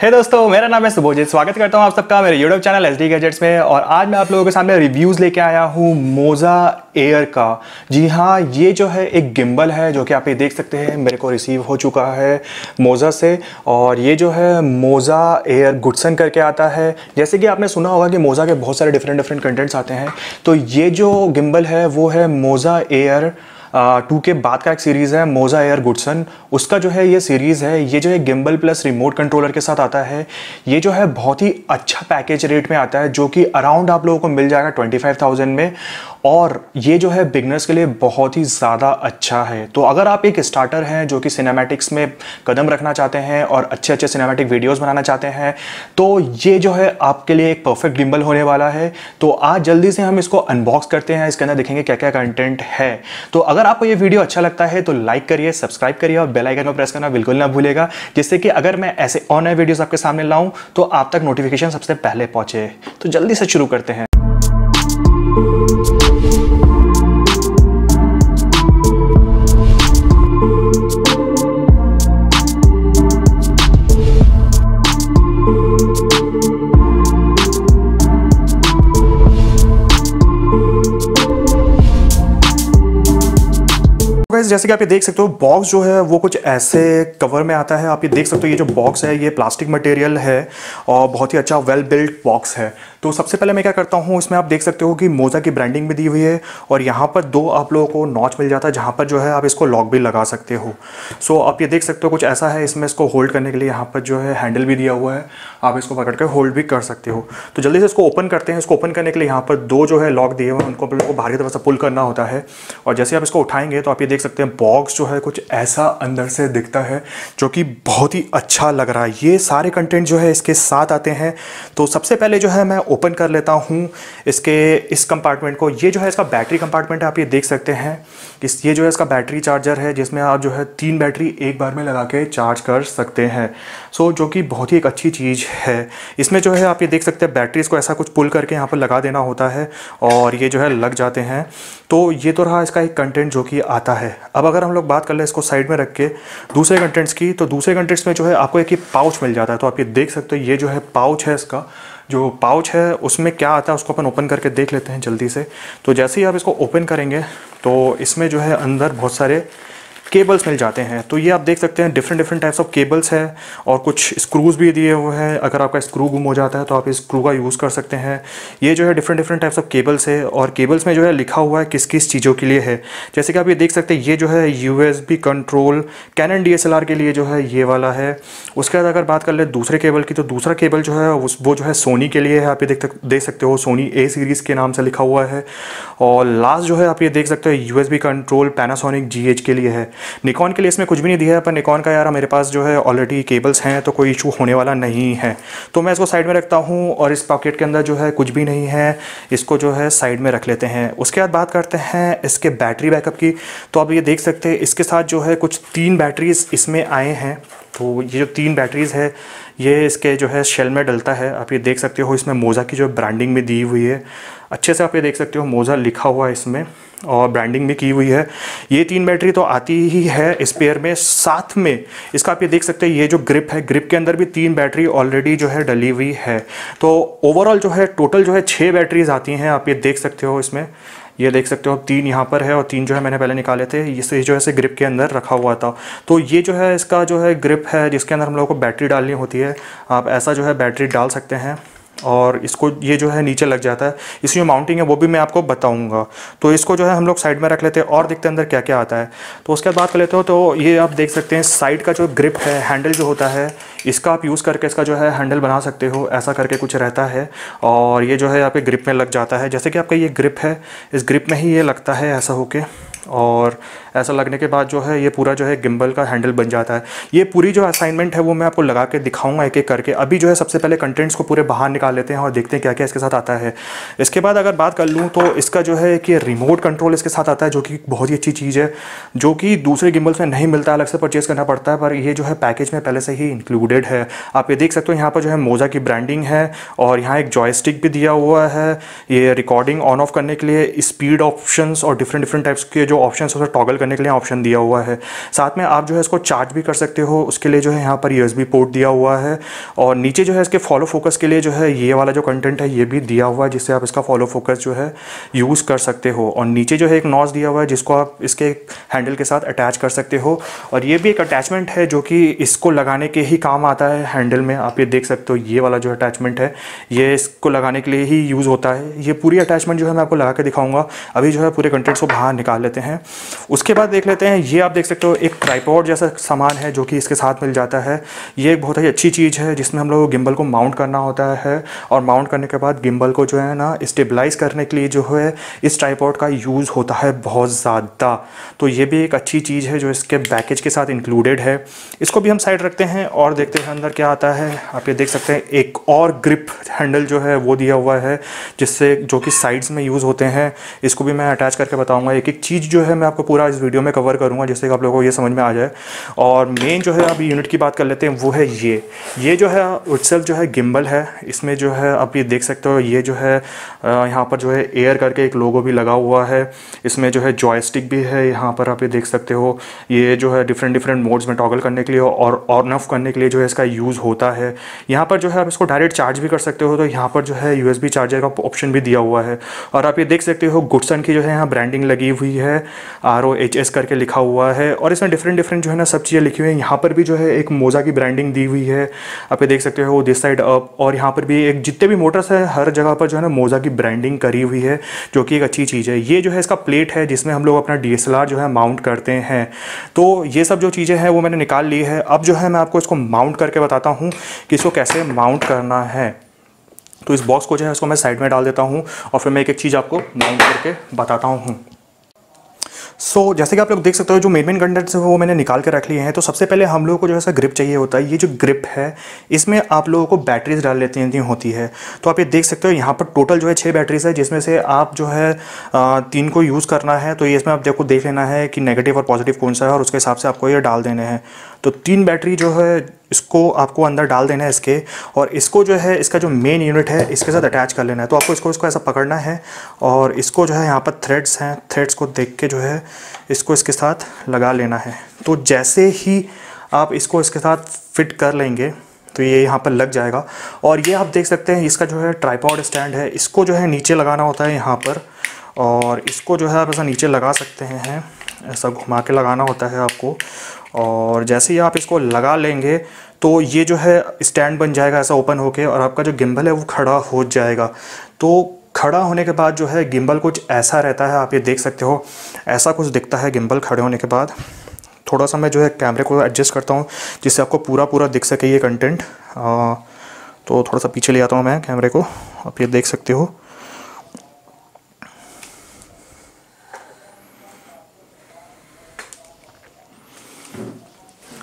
हे hey दोस्तों मेरा नाम है सुबोजित स्वागत करता हूँ आप सबका मेरे YouTube channel S D gadgets में और आज मैं आप लोगों के सामने रिव्यूज़ लेके आया हूँ मोज़ा एयर का जी हाँ ये जो है एक गिम्बल है जो कि आप ये देख सकते हैं मेरे को रिसीव हो चुका है मोज़ा से और ये जो है मोज़ा एयर गुडसन करके आता है जैसे कि आपने सुना होगा कि मोज़ा के बहुत सारे डिफरेंट डिफरेंट कंटेंट्स आते हैं तो ये जो गिम्बल है वो है मोज़ा एयर टू के बाद का एक सीरीज़ है मोजा एयर गुडसन उसका जो है ये सीरीज़ है ये जो है गिम्बल प्लस रिमोट कंट्रोलर के साथ आता है ये जो है बहुत ही अच्छा पैकेज रेट में आता है जो कि अराउंड आप लोगों को मिल जाएगा ट्वेंटी में और ये जो है बिगनर्स के लिए बहुत ही ज़्यादा अच्छा है तो अगर आप एक स्टार्टर हैं जो कि सिनेमैटिक्स में कदम रखना चाहते हैं और अच्छे अच्छे सिनेमैटिक वीडियोस बनाना चाहते हैं तो ये जो है आपके लिए एक परफेक्ट गिम्बल होने वाला है तो आज जल्दी से हम इसको अनबॉक्स करते हैं इसके अंदर देखेंगे क्या क्या कंटेंट है तो अगर आपको ये वीडियो अच्छा लगता है तो लाइक करिए सब्सक्राइब करिए और बेलाइकन पर प्रेस करना बिल्कुल ना भूलेगा जिससे कि अगर मैं ऐसे ऑनलाइन वीडियोज़ आपके सामने लाऊँ तो आप तक नोटिफिकेशन सबसे पहले पहुँचे तो जल्दी से शुरू करते हैं फ्रेंड्स जैसे कि आप ये देख सकते हो बॉक्स जो है वो कुछ ऐसे कवर में आता है आप ये देख सकते हो ये जो बॉक्स है ये प्लास्टिक मटेरियल है और बहुत ही अच्छा वेल बिल्ड बॉक्स है तो सबसे पहले मैं क्या करता हूँ इसमें आप देख सकते हो कि मोज़ा की ब्रांडिंग भी दी हुई है और यहाँ पर दो आप लोगों को नॉच मिल जाता है जहाँ पर जो है आप इसको लॉक भी लगा सकते हो सो so, आप ये देख सकते हो कुछ ऐसा है इसमें इसको होल्ड करने के लिए यहाँ पर जो है हैंडल भी दिया हुआ है आप इसको पकड़ के होल्ड भी कर सकते हो तो जल्दी से इसको ओपन करते हैं इसको ओपन करने के लिए यहाँ पर दो जो है लॉक दिए हुए हैं उनको आप लोगों को बाहर की तरफ से पुल करना होता है और जैसे आप इसको उठाएंगे तो आप ये देख सकते सकते हैं बॉक्स जो है कुछ ऐसा अंदर से दिखता है जो कि बहुत ही अच्छा लग रहा है ये सारे कंटेंट जो है इसके साथ आते हैं तो सबसे पहले जो है मैं ओपन कर लेता हूँ इसके इस कंपार्टमेंट को ये जो है इसका बैटरी कंपार्टमेंट है आप ये देख सकते हैं कि ये जो है इसका बैटरी चार्जर है जिसमें आप जो है तीन बैटरी एक बार में लगा के चार्ज कर सकते हैं सो so, जो कि बहुत ही एक अच्छी चीज़ है इसमें जो है आप ये देख सकते हैं बैटरीज़ को ऐसा कुछ पुल करके यहाँ पर लगा देना होता है और ये जो है लग जाते हैं तो ये तो रहा इसका एक कंटेंट जो कि आता है अब अगर हम लोग बात कर लें इसको साइड में रख के दूसरे कंटेंट्स की तो दूसरे कंटेंट्स में जो है आपको एक पाउच मिल जाता है तो आप ये देख सकते हो ये जो है पाउच है इसका जो पाउच है उसमें क्या आता है उसको अपन ओपन करके देख लेते हैं जल्दी से तो जैसे ही आप इसको ओपन करेंगे तो इसमें जो है अंदर बहुत सारे केबल्स मिल जाते हैं तो ये आप देख सकते हैं different different types of cables है और कुछ स्क्रूज़ भी दिए हुए हैं अगर आपका स्क्रू गुम हो जाता है तो आप इस स्क्रू का यूज़ कर सकते हैं ये जो है different different types of cables है और केबल्स में जो है लिखा हुआ है किस किस चीज़ों के लिए है जैसे कि आप ये देख सकते हैं ये जो है यू कंट्रोल कैनन डी के लिए जो है ये वाला है उसके बाद अगर बात कर ले दूसरे केबल की तो दूसरा केबल जो है वो जो है सोनी के लिए है आप ये देख देख सकते हो सोनी ए सीरीज़ के नाम से लिखा हुआ है और लास्ट जो है आप ये देख सकते हो यू कंट्रोल पैनासोनिक जी के लिए है निकॉन के लिए इसमें कुछ भी नहीं दिया है पर निकॉन का यार मेरे पास जो है ऑलरेडी केबल्स हैं तो कोई इशू होने वाला नहीं है तो मैं इसको साइड में रखता हूँ और इस पॉकेट के अंदर जो है कुछ भी नहीं है इसको जो है साइड में रख लेते हैं उसके बाद बात करते हैं इसके बैटरी बैकअप की तो आप ये देख सकते हैं इसके साथ जो है कुछ तीन बैटरीज इसमें आए हैं तो ये जो तीन बैटरीज़ है ये इसके जो है शेल में डलता है आप ये देख सकते हो इसमें मोज़ा की जो ब्रांडिंग में दी हुई है अच्छे से आप ये देख सकते हो मोज़ा लिखा हुआ है इसमें और ब्रांडिंग भी की हुई है ये तीन बैटरी तो आती ही है इस पेयर में साथ में इसका आप ये देख सकते हैं ये जो ग्रिप है ग्रिप के अंदर भी तीन बैटरी ऑलरेडी जो है डली हुई है तो ओवरऑल जो है टोटल जो है छः बैटरीज आती हैं आप ये देख सकते हो इसमें ये देख सकते हो तीन यहाँ पर है और तीन जो है मैंने पहले निकाले थे इसे जो है ग्रिप के अंदर रखा हुआ था तो ये जो है इसका जो है ग्रिप है जिसके अंदर हम लोग को बैटरी डालनी होती है आप ऐसा जो है बैटरी डाल सकते हैं और इसको ये जो है नीचे लग जाता है इसकी जो माउंटिंग है वो भी मैं आपको बताऊंगा तो इसको जो है हम लोग साइड में रख लेते हैं और देखते हैं अंदर क्या क्या आता है तो उसके बाद बात कर लेते हो तो ये आप देख सकते हैं साइड का जो ग्रिप है हैंडल जो होता है इसका आप यूज़ करके इसका जो है हैंडल बना सकते हो ऐसा करके कुछ रहता है और ये जो है आपके ग्रिप में लग जाता है जैसे कि आपका ये ग्रिप है इस ग्रिप में ही ये लगता है ऐसा होके और ऐसा लगने के बाद जो है ये पूरा जो है गिम्बल का हैंडल बन जाता है ये पूरी जो असाइनमेंट है वो मैं आपको लगा के दिखाऊंगा एक एक करके अभी जो है सबसे पहले कंटेंट्स को पूरे बाहर निकाल लेते हैं और देखते हैं क्या क्या इसके साथ आता है इसके बाद अगर बात कर लूँ तो इसका जो है कि रिमोट कंट्रोल इसके साथ आता है जो कि बहुत ही अच्छी चीज़ है जो कि दूसरे गिम्बल्स में नहीं मिलता अलग से परचेज़ करना पड़ता है पर यह जो है पैकेज में पहले से ही इंक्लूडेड है आप ये देख सकते हो यहाँ पर जो है मोज़ा की ब्रांडिंग है और यहाँ एक जॉयस्टिक भी दिया हुआ है ये रिकॉर्डिंग ऑन ऑफ करने के लिए स्पीड ऑप्शंस और डिफरेंट डिफरेंट टाइप्स के जो ऑप्शंस हैं टॉगल करने के लिए ऑप्शन दिया हुआ है साथ में आप जो है इसको चार्ज भी कर सकते हो उसके लिए जो है यहाँ पर यू पोर्ट दिया हुआ है और नीचे जो है इसके फॉलो फोकस के लिए जो है ये वाला जो कंटेंट है ये भी दिया हुआ है जिससे आप इसका फॉलो फोकस जो है यूज़ कर सकते हो और नीचे जो है एक नॉज दिया हुआ है जिसको आप इसके हैंडल के साथ अटैच कर सकते हो और ये भी एक अटैचमेंट है जो कि इसको लगाने के ही काम आता है हैंडल में आप ये देख सकते हो ये वाला जो अटैचमेंट है ये इसको लगाने के लिए ही यूज़ होता है ये पूरी अटैचमेंट जो है मैं आपको लगा के दिखाऊंगा अभी जो है पूरे कंटेंट्स को बाहर निकाल लेते हैं उसके बाद देख लेते हैं ये आप देख सकते हो एक ट्राईपोर्ड जैसा सामान है जो कि इसके साथ मिल जाता है ये एक बहुत ही अच्छी चीज़ है जिसमें हम लोग को गिम्बल को माउंट करना होता है और माउंट करने के बाद गिम्बल को जो है ना स्टेबलाइज करने के लिए जो है इस ट्राईपोर्ड का यूज़ होता है बहुत ज़्यादा तो ये भी एक अच्छी चीज़ है जो इसके पैकेज के साथ इंक्लूडेड है इसको भी हम साइड रखते हैं और देखते हैं अंदर क्या आता है आप ये देख सकते हैं एक और ग्रिप हैंडल जो है वो दिया हुआ है जिससे जो कि साइड्स में यूज़ होते हैं इसको भी मैं अटैच करके बताऊँगा एक एक चीज़ जो है मैं आपको पूरा इस वीडियो में कवर करूँगा जिससे कि आप लोगों को ये समझ में आ जाए और मेन जो है अभी यूनिट की बात कर लेते हैं वो है ये ये जो है उत्सल जो है गिम्बल है इसमें जो है आप ये देख सकते हो ये जो है यहाँ पर जो है एयर करके एक लोगो भी लगा हुआ है इसमें जो है जॉयस्टिक भी है यहाँ पर आप ये देख सकते हो ये जो है डिफरेंट डिफरेंट मोड्स में टॉगल करने के लिए और ऑन ऑफ करने के लिए जो है इसका यूज़ होता है यहाँ पर जो है आप इसको डायरेक्ट चार्ज भी कर सकते हो तो यहाँ पर जो है यू चार्जर का ऑप्शन भी दिया हुआ है और आप ये देख सकते हो गुडसन की जो है यहाँ ब्रांडिंग लगी हुई है आर ओ एच एस करके लिखा हुआ है और इसमें डिफरेंट डिफरेंट जो है ना सब चीज़ें लिखी हुई हैं यहाँ पर भी जो है एक मोज़ा की ब्रांडिंग दी हुई है आप ये देख सकते हो दिस साइड अप और यहाँ पर भी एक जितने भी मोटर्स है हर जगह पर जो है ना मोज़ा की ब्रांडिंग करी हुई है जो कि एक अच्छी चीज़ है ये जो है इसका प्लेट है जिसमें हम लोग अपना डी जो है माउंट करते हैं तो ये सब जो चीज़ें हैं वो मैंने निकाल ली है अब जो है मैं आपको इसको माउंट करके बताता हूँ कि इसको कैसे माउंट करना है तो इस बॉक्स को जो है इसको मैं साइड में डाल देता हूँ और फिर मैं एक एक चीज़ आपको माउंट करके बताता हूँ सो so, जैसे कि आप लोग देख सकते हो जो मेन मेन कंटेंट्स है वो मैंने निकाल के रख लिए हैं तो सबसे पहले हम लोगों को जो है ग्रिप चाहिए होता है ये जो ग्रिप है इसमें आप लोगों को बैटरीज डाल हैं होती है तो आप ये देख सकते हो यहाँ पर टोटल जो है छः बैटरीज है जिसमें से आप जो है तीन को यूज़ करना है तो इसमें आप देखो देख लेना है कि नेगेटिव और पॉजिटिव कौन सा है और उसके हिसाब से आपको ये डाल देने हैं तो तीन बैटरी जो है इसको आपको अंदर डाल देना है इसके और इसको जो है इसका जो मेन यूनिट है इसके साथ अटैच कर लेना है तो आपको इसको इसको ऐसा पकड़ना है और इसको जो है यहाँ पर थ्रेड्स हैं थ्रेड्स को देख के जो है इसको इसके साथ लगा लेना है तो जैसे ही आप इसको इसके साथ फिट कर लेंगे तो ये यहाँ पर लग जाएगा और ये आप देख सकते हैं इसका जो है ट्राईपॉड स्टैंड है इसको जो है नीचे लगाना होता है यहाँ पर और इसको जो है आप ऐसा नीचे लगा सकते हैं ऐसा घुमा के लगाना होता है आपको और जैसे ही आप इसको लगा लेंगे तो ये जो है स्टैंड बन जाएगा ऐसा ओपन होके और आपका जो गिम्बल है वो खड़ा हो जाएगा तो खड़ा होने के बाद जो है गिम्बल कुछ ऐसा रहता है आप ये देख सकते हो ऐसा कुछ दिखता है गिम्बल खड़े होने के बाद थोड़ा सा मैं जो है कैमरे को एडजस्ट करता हूँ जिससे आपको पूरा पूरा दिख सके ये कंटेंट तो थोड़ा सा पीछे ले आता हूँ मैं कैमरे को आप ये देख सकते हो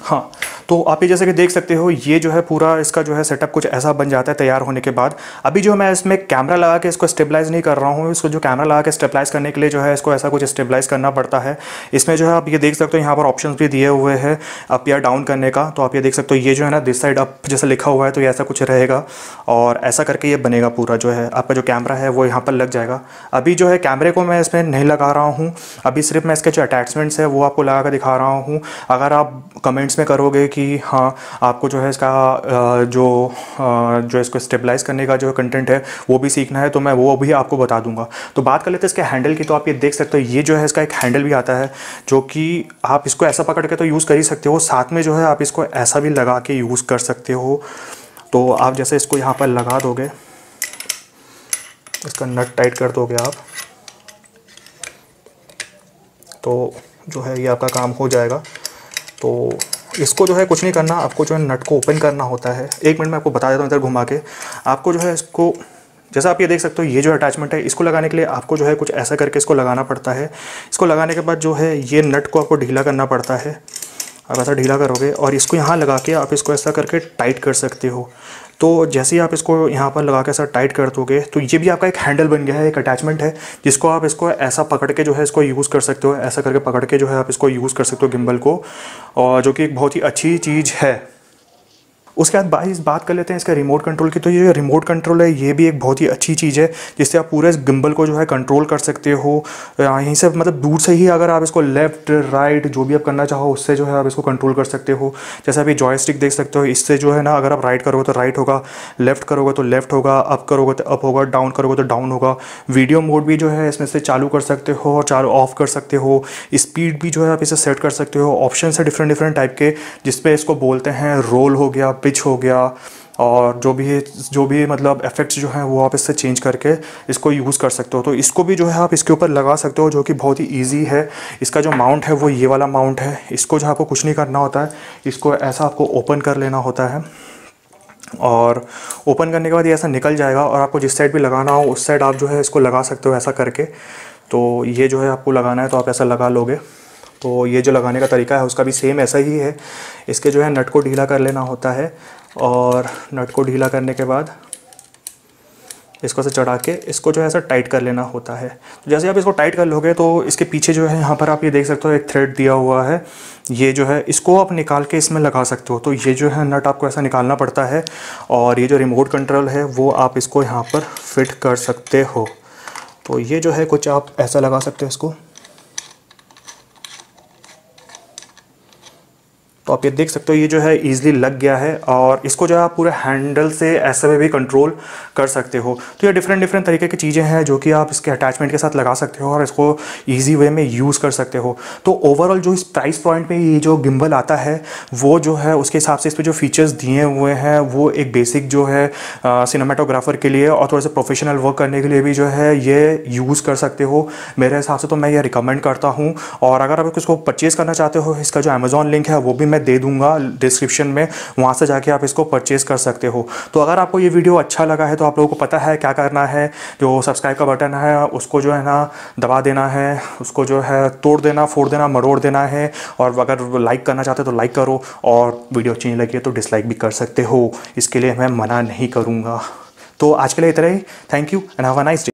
हाँ तो आप ये जैसे कि देख सकते हो ये जो है पूरा इसका जो है सेटअप कुछ ऐसा बन जाता है तैयार होने के बाद अभी जो मैं इसमें कैमरा लगा के इसको स्टेबलाइज नहीं कर रहा हूँ इसको जो कैमरा लगा के स्टेबलाइज करने के लिए जो है इसको ऐसा कुछ स्टेबलाइज करना पड़ता है इसमें जो है आप ये देख सकते हो यहाँ पर ऑप्शन भी दिए हुए हैं अप या डाउन करने का तो आप ये देख सकते हो ये जो है ना दिस साइड अप जैसे लिखा हुआ है तो ये ऐसा कुछ रहेगा और ऐसा करके ये बनेगा पूरा जो है आपका जो कैमरा है वो यहाँ पर लग जाएगा अभी जो है कैमरे को मैं इसमें नहीं लगा रहा हूँ अभी सिर्फ मैं इसके जो अटैचमेंट्स है वो आपको लगा कर दिखा रहा हूँ अगर आप कमेंट्स में करोगे कि कि हाँ आपको जो है इसका जो जो इसको स्टेबलाइज़ करने का जो कंटेंट है वो भी सीखना है तो मैं वो भी आपको बता दूंगा तो बात कर लेते हैं इसके हैंडल की तो आप ये देख सकते हो ये जो है इसका एक हैंडल भी आता है जो कि आप इसको ऐसा पकड़ के तो यूज़ कर ही सकते हो साथ में जो है आप इसको ऐसा भी लगा के यूज़ कर सकते हो तो आप जैसे इसको यहाँ पर लगा दोगे इसका नट टाइट कर दोगे आप तो जो है ये आपका काम हो जाएगा तो इसको जो है कुछ नहीं करना आपको जो है नट को ओपन करना होता है एक मिनट में आपको बता देता हूँ इधर घुमा के आपको जो है इसको जैसा आप ये देख सकते हो ये जो अटैचमेंट है इसको लगाने के लिए आपको जो है कुछ ऐसा करके इसको लगाना पड़ता है इसको लगाने के बाद जो है ये नट को आपको ढीला करना पड़ता है आप ऐसा ढीला करोगे और इसको यहाँ लगा के आप इसको ऐसा करके टाइट कर सकते हो तो जैसे ही आप इसको यहाँ पर लगा के ऐसा टाइट कर दोगे तो ये भी आपका एक हैंडल बन गया है एक अटैचमेंट है जिसको आप इसको ऐसा पकड़ के जो है इसको यूज़ कर सकते हो ऐसा करके पकड़ के जो है आप इसको यूज़ कर सकते हो गिम्बल को और जो कि एक बहुत ही अच्छी चीज़ है उसके बाद बाईस बात कर लेते हैं इसका रिमोट कंट्रोल की तो ये रिमोट कंट्रोल है ये भी एक बहुत ही अच्छी चीज़ है जिससे आप पूरे इस गिम्बल को जो है कंट्रोल कर सकते हो यहीं से मतलब दूर से ही अगर आप इसको लेफ्ट राइट जो भी आप करना चाहो उससे जो है आप इसको कंट्रोल कर सकते हो जैसे आप ये जॉयस्टिक देख सकते हो इससे जो है ना अगर आप राइट करोगे तो राइट होगा लेफ्ट करोगे तो लेफ्ट होगा अप करोगे तो अप होगा डाउन करोगे तो डाउन होगा वीडियो मोड भी जो है इसमें से चालू कर सकते हो और चालू ऑफ कर सकते हो स्पीड भी जो है आप इसे सेट कर सकते हो ऑप्शन है डिफरेंट डिफरेंट टाइप के जिसपे इसको बोलते हैं रोल हो गया पिच हो गया और जो भी जो भी मतलब इफ़ेक्ट्स जो हैं वो आप इससे चेंज करके इसको यूज़ कर सकते हो तो इसको भी जो है आप इसके ऊपर लगा सकते हो जो कि बहुत ही ईजी है इसका जो माउंट है वो ये वाला माउंट है इसको जो आपको कुछ नहीं करना होता है इसको ऐसा आपको ओपन कर लेना होता है और ओपन करने के बाद ये ऐसा निकल जाएगा और आपको जिस साइड भी लगाना हो उस साइड आप जो है इसको लगा सकते हो ऐसा करके तो ये जो है आपको लगाना है तो आप ऐसा लगा लोगे तो ये जो लगाने का तरीका है उसका भी सेम ऐसा ही है इसके जो है नट को ढीला कर लेना होता है और नट को ढीला करने के बाद इसको से चढ़ा के इसको जो है ऐसा टाइट कर लेना होता है तो जैसे आप इसको टाइट कर लोगे तो इसके पीछे जो है यहाँ पर आप ये देख सकते हो एक थ्रेड दिया हुआ है ये जो है इसको आप निकाल के इसमें लगा सकते हो तो ये जो है नट आपको ऐसा निकालना पड़ता है और ये जो रिमोट कंट्रोल है वो आप इसको यहाँ पर फिट कर सकते हो तो ये जो है कुछ आप ऐसा लगा सकते हो इसको तो आप ये देख सकते हो ये जो है ईजिली लग गया है और इसको जो है आप पूरे हैंडल से ऐसे में भी कंट्रोल कर सकते हो तो ये डिफरेंट डिफरेंट तरीके की चीज़ें हैं जो कि आप इसके अटैचमेंट के साथ लगा सकते हो और इसको ईजी वे में यूज़ कर सकते हो तो ओवरऑल जो इस प्राइस पॉइंट में ये जो गिम्बल आता है वो जो है उसके हिसाब से इस पर जो फीचर्स दिए हुए हैं वो एक बेसिक जो है सिनेमाटोग्राफर के लिए और थोड़े से प्रोफेशनल वर्क करने के लिए भी जो है ये यूज़ कर सकते हो मेरे हिसाब से तो मैं ये रिकमेंड करता हूँ और अगर आप इसको परचेज़ करना चाहते हो इसका जो अमेज़ॉन लिंक है वो भी मैं दे दूंगा डिस्क्रिप्शन में वहाँ से जाके आप इसको परचेज़ कर सकते हो तो अगर आपको ये वीडियो अच्छा लगा है तो आप लोगों को पता है क्या करना है जो सब्सक्राइब का बटन है उसको जो है ना दबा देना है उसको जो है तोड़ देना फोड़ देना मरोड़ देना है और अगर लाइक करना चाहते हो तो लाइक करो और वीडियो अच्छी नहीं लगी तो डिसलाइक भी कर सकते हो इसके लिए मैं मना नहीं करूँगा तो आज के लिए इतना ही thank you and have a nice day